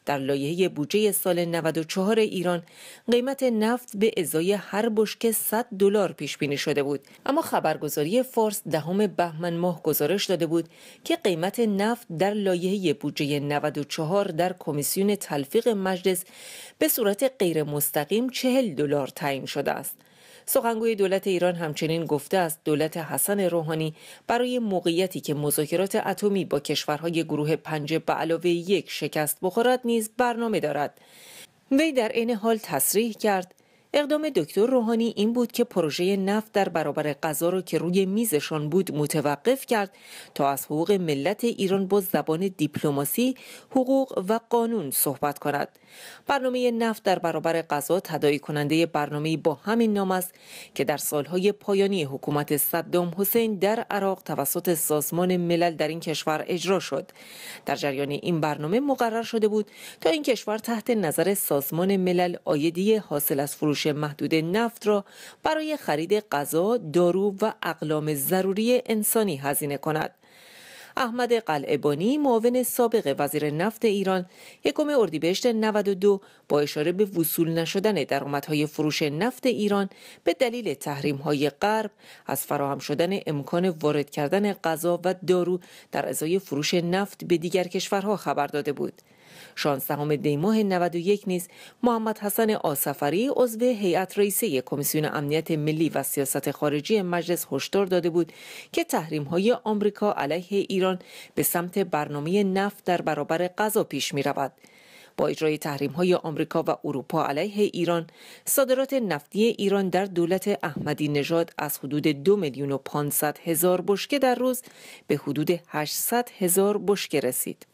در لایحه بودجه سال 94 ایران قیمت نفت به ازای هر بشکه 100 دلار پیش بینی شده بود اما خبرگزاری فارس دهم بهمن ماه گزارش داده بود که قیمت نفت در لایحه بودجه 94 در کمیسیون تلفیق مجلس به صورت غیر مستقیم 40 دلار تعیین شده است سخنگوی دولت ایران همچنین گفته است دولت حسن روحانی برای موقعیتی که مذاکرات اتمی با کشورهای گروه پنج به علاوه یک شکست بخورد نیز برنامه دارد وی در این حال تصریح کرد اقدام دکتر روحانی این بود که پروژه نفت در برابر غذا رو که روی میزشان بود متوقف کرد تا از حقوق ملت ایران با زبان دیپلماسی، حقوق و قانون صحبت کند. برنامه نفت در برابر غذا تدایی کننده برنامه با همین نام است که در سالهای پایانی حکومت صدام حسین در عراق توسط سازمان ملل در این کشور اجرا شد. در جریان این برنامه مقرر شده بود تا این کشور تحت نظر سازمان ملل آیدی حاصل از فروش فروش محدود نفت را برای خرید غذا، دارو و اقلام ضروری انسانی هزینه کند. احمد قلعبانی معاون سابق وزیر نفت ایران یکم اردیبهشت 92 با اشاره به وصول نشدن درآمدهای فروش نفت ایران به دلیل تحریم‌های غرب از فراهم شدن امکان وارد کردن غذا و دارو در ازای فروش نفت به دیگر کشورها خبر داده بود. 16 دی ماه 91 نیز محمد حسن آسفری عضو هیئت رئیسه کمیسیون امنیت ملی و سیاست خارجی مجلس هشدار داده بود که تحریم های آمریکا علیه ایران به سمت برنامه نفت در برابر غذا پیش می رود. با اجرای تحریم های آمریکا و اروپا علیه ایران صادرات نفتی ایران در دولت احمدی نژاد از حدود دو میلیون و 500 هزار بشکه در روز به حدود 800 هزار بشکه رسید.